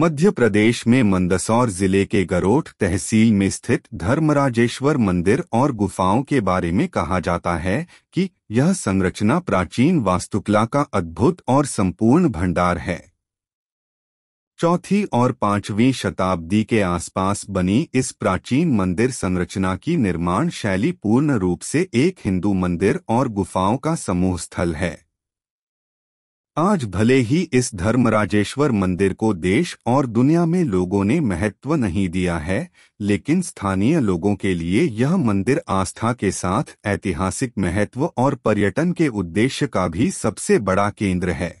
मध्य प्रदेश में मंदसौर जिले के गरोठ तहसील में स्थित धर्मराजेश्वर मंदिर और गुफाओं के बारे में कहा जाता है कि यह संरचना प्राचीन वास्तुकला का अद्भुत और संपूर्ण भंडार है चौथी और पांचवीं शताब्दी के आसपास बनी इस प्राचीन मंदिर संरचना की निर्माण शैली पूर्ण रूप से एक हिंदू मंदिर और गुफाओं का समूह स्थल है आज भले ही इस धर्मराजेश्वर मंदिर को देश और दुनिया में लोगों ने महत्व नहीं दिया है लेकिन स्थानीय लोगों के लिए यह मंदिर आस्था के साथ ऐतिहासिक महत्व और पर्यटन के उद्देश्य का भी सबसे बड़ा केंद्र है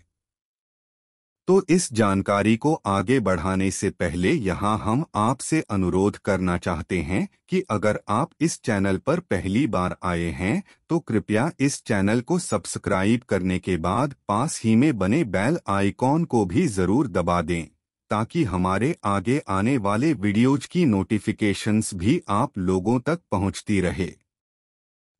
तो इस जानकारी को आगे बढ़ाने से पहले यहाँ हम आपसे अनुरोध करना चाहते हैं कि अगर आप इस चैनल पर पहली बार आए हैं तो कृपया इस चैनल को सब्सक्राइब करने के बाद पास ही में बने बेल आइकॉन को भी जरूर दबा दें ताकि हमारे आगे आने वाले वीडियोज की नोटिफिकेशंस भी आप लोगों तक पहुंचती रहे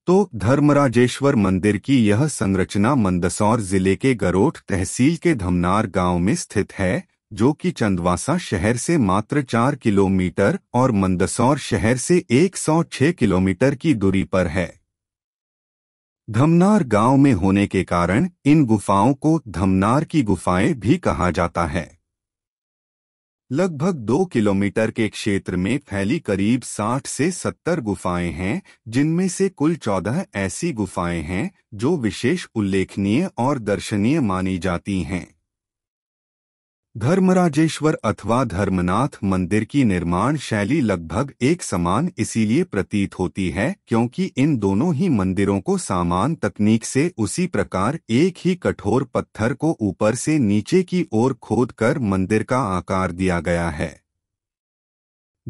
तो धर्मराजेश्वर मंदिर की यह संरचना मंदसौर जिले के गरोठ तहसील के धमनार गांव में स्थित है जो कि चंदवासा शहर से मात्र चार किलोमीटर और मंदसौर शहर से 106 किलोमीटर की दूरी पर है धमनार गांव में होने के कारण इन गुफाओं को धमनार की गुफाएं भी कहा जाता है लगभग दो किलोमीटर के क्षेत्र में फैली करीब 60 से 70 गुफाएं हैं जिनमें से कुल 14 ऐसी गुफाएं हैं जो विशेष उल्लेखनीय और दर्शनीय मानी जाती हैं धर्मराजेश्वर अथवा धर्मनाथ मंदिर की निर्माण शैली लगभग एक समान इसीलिए प्रतीत होती है क्योंकि इन दोनों ही मंदिरों को सामान तकनीक से उसी प्रकार एक ही कठोर पत्थर को ऊपर से नीचे की ओर खोदकर मंदिर का आकार दिया गया है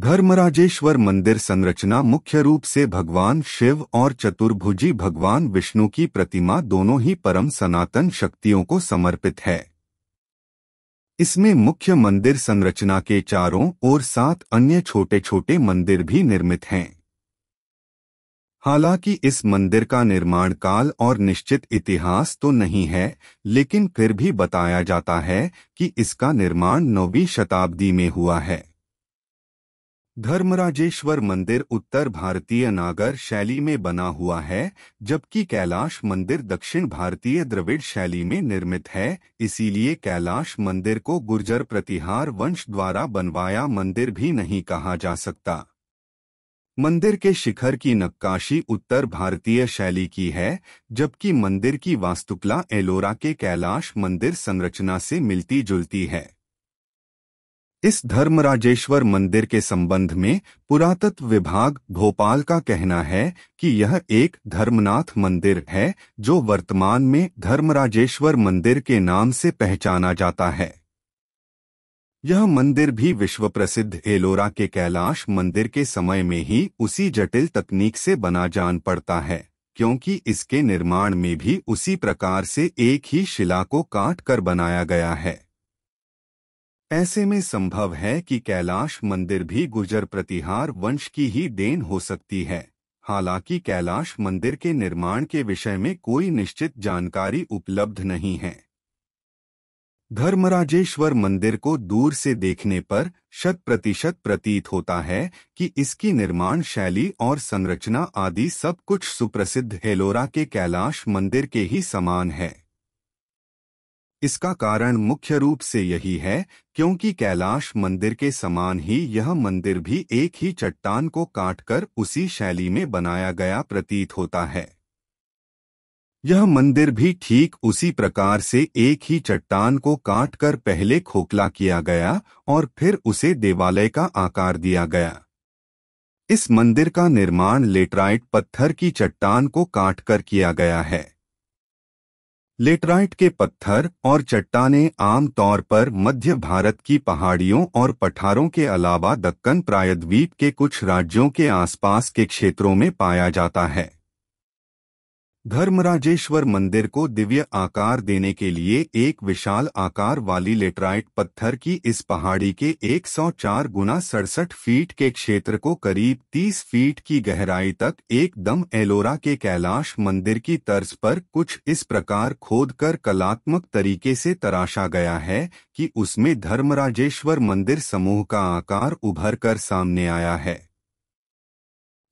धर्मराजेश्वर मंदिर संरचना मुख्य रूप से भगवान शिव और चतुर्भुजी भगवान विष्णु की प्रतिमा दोनों ही परम सनातन शक्तियों को समर्पित है इसमें मुख्य मंदिर संरचना के चारों और सात अन्य छोटे छोटे मंदिर भी निर्मित हैं हालांकि इस मंदिर का निर्माण काल और निश्चित इतिहास तो नहीं है लेकिन फिर भी बताया जाता है कि इसका निर्माण नौवीं शताब्दी में हुआ है धर्मराजेश्वर मंदिर उत्तर भारतीय नागर शैली में बना हुआ है जबकि कैलाश मंदिर दक्षिण भारतीय द्रविड़ शैली में निर्मित है इसीलिए कैलाश मंदिर को गुर्जर प्रतिहार वंश द्वारा बनवाया मंदिर भी नहीं कहा जा सकता मंदिर के शिखर की नक्काशी उत्तर भारतीय शैली की है जबकि मंदिर की वास्तुकला एलोरा के कैलाश मंदिर संरचना से मिलती जुलती है इस धर्मराजेश्वर मंदिर के संबंध में पुरातत्व विभाग भोपाल का कहना है कि यह एक धर्मनाथ मंदिर है जो वर्तमान में धर्मराजेश्वर मंदिर के नाम से पहचाना जाता है यह मंदिर भी विश्व प्रसिद्ध एलोरा के कैलाश मंदिर के समय में ही उसी जटिल तकनीक से बना जान पड़ता है क्योंकि इसके निर्माण में भी उसी प्रकार से एक ही शिला को काट कर बनाया गया है ऐसे में संभव है कि कैलाश मंदिर भी गुजर प्रतिहार वंश की ही देन हो सकती है हालांकि कैलाश मंदिर के निर्माण के विषय में कोई निश्चित जानकारी उपलब्ध नहीं है धर्मराजेश्वर मंदिर को दूर से देखने पर शत प्रतिशत प्रतीत होता है कि इसकी निर्माण शैली और संरचना आदि सब कुछ सुप्रसिद्ध हेलोरा के कैलाश मंदिर के ही समान है इसका कारण मुख्य रूप से यही है क्योंकि कैलाश मंदिर के समान ही यह मंदिर भी एक ही चट्टान को काटकर उसी शैली में बनाया गया प्रतीत होता है यह मंदिर भी ठीक उसी प्रकार से एक ही चट्टान को काटकर पहले खोखला किया गया और फिर उसे देवालय का आकार दिया गया इस मंदिर का निर्माण लेटराइट पत्थर की चट्टान को काटकर किया गया है लेटराइट के पत्थर और चट्टाने आमतौर पर मध्य भारत की पहाड़ियों और पठारों के अलावा दक्कन प्रायद्वीप के कुछ राज्यों के आसपास के क्षेत्रों में पाया जाता है धर्मराजेश्वर मंदिर को दिव्य आकार देने के लिए एक विशाल आकार वाली लेटराइट पत्थर की इस पहाड़ी के 104 गुना सड़सठ फीट के क्षेत्र को करीब 30 फीट की गहराई तक एकदम एलोरा के कैलाश मंदिर की तर्ज पर कुछ इस प्रकार खोदकर कलात्मक तरीके से तराशा गया है कि उसमें धर्मराजेश्वर मंदिर समूह का आकार उभर कर सामने आया है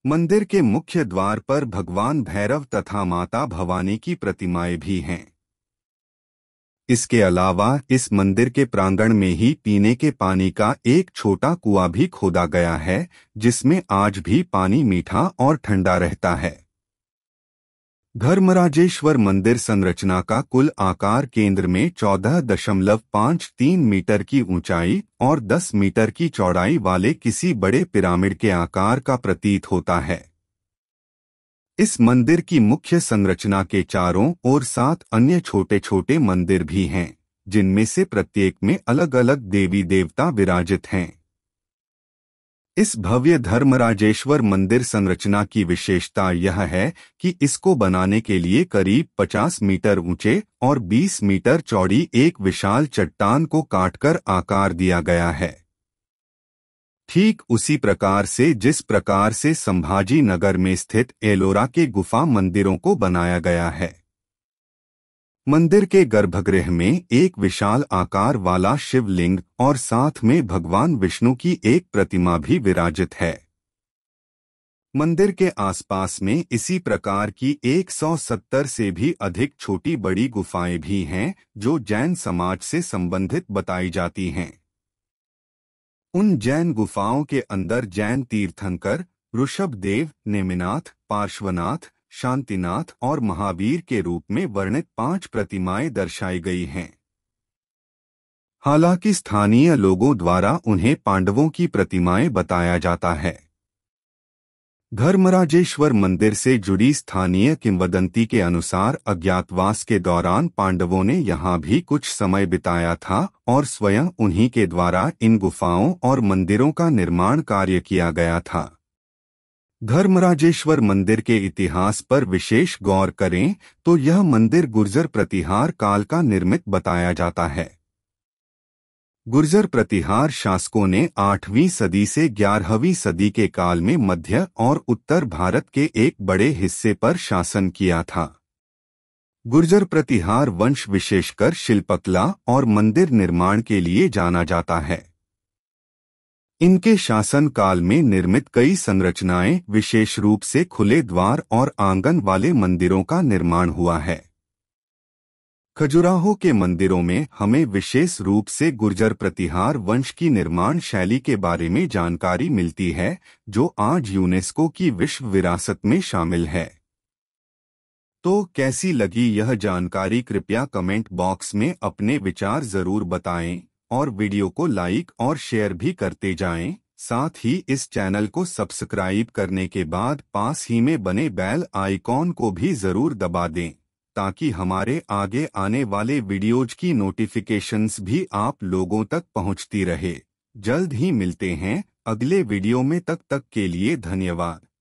मंदिर के मुख्य द्वार पर भगवान भैरव तथा माता भवानी की प्रतिमाएं भी हैं इसके अलावा इस मंदिर के प्रांगण में ही पीने के पानी का एक छोटा कुआं भी खोदा गया है जिसमें आज भी पानी मीठा और ठंडा रहता है धर्मराजेश्वर मंदिर संरचना का कुल आकार केंद्र में चौदह दशमलव पाँच तीन मीटर की ऊंचाई और दस मीटर की चौड़ाई वाले किसी बड़े पिरामिड के आकार का प्रतीत होता है इस मंदिर की मुख्य संरचना के चारों और सात अन्य छोटे छोटे मंदिर भी हैं जिनमें से प्रत्येक में अलग अलग देवी देवता विराजित हैं इस भव्य धर्मराजेश्वर मंदिर संरचना की विशेषता यह है कि इसको बनाने के लिए करीब 50 मीटर ऊंचे और 20 मीटर चौड़ी एक विशाल चट्टान को काटकर आकार दिया गया है ठीक उसी प्रकार से जिस प्रकार से संभाजी नगर में स्थित एलोरा के गुफा मंदिरों को बनाया गया है मंदिर के गर्भगृह में एक विशाल आकार वाला शिवलिंग और साथ में भगवान विष्णु की एक प्रतिमा भी विराजित है मंदिर के आसपास में इसी प्रकार की 170 से भी अधिक छोटी बड़ी गुफाएं भी हैं जो जैन समाज से संबंधित बताई जाती हैं उन जैन गुफाओं के अंदर जैन तीर्थंकर ऋषभदेव नेमिनाथ पार्श्वनाथ शांतिनाथ और महावीर के रूप में वर्णित पांच प्रतिमाएं दर्शाई गई हैं हालांकि स्थानीय लोगों द्वारा उन्हें पांडवों की प्रतिमाएं बताया जाता है धर्मराजेश्वर मंदिर से जुड़ी स्थानीय किंवदंती के अनुसार अज्ञातवास के दौरान पांडवों ने यहाँ भी कुछ समय बिताया था और स्वयं उन्हीं के द्वारा इन गुफाओं और मंदिरों का निर्माण कार्य किया गया था धर्मराजेश्वर मंदिर के इतिहास पर विशेष गौर करें तो यह मंदिर गुर्जर प्रतिहार काल का निर्मित बताया जाता है गुर्जर प्रतिहार शासकों ने 8वीं सदी से 11वीं सदी के काल में मध्य और उत्तर भारत के एक बड़े हिस्से पर शासन किया था गुर्जर प्रतिहार वंश विशेषकर शिल्पकला और मंदिर निर्माण के लिए जाना जाता है इनके शासनकाल में निर्मित कई संरचनाएं विशेष रूप से खुले द्वार और आंगन वाले मंदिरों का निर्माण हुआ है खजुराहो के मंदिरों में हमें विशेष रूप से गुर्जर प्रतिहार वंश की निर्माण शैली के बारे में जानकारी मिलती है जो आज यूनेस्को की विश्व विरासत में शामिल है तो कैसी लगी यह जानकारी कृपया कमेंट बॉक्स में अपने विचार जरूर बताएं और वीडियो को लाइक और शेयर भी करते जाएं। साथ ही इस चैनल को सब्सक्राइब करने के बाद पास ही में बने बैल आइकॉन को भी जरूर दबा दें ताकि हमारे आगे आने वाले वीडियोज की नोटिफिकेशंस भी आप लोगों तक पहुंचती रहे जल्द ही मिलते हैं अगले वीडियो में तक तक के लिए धन्यवाद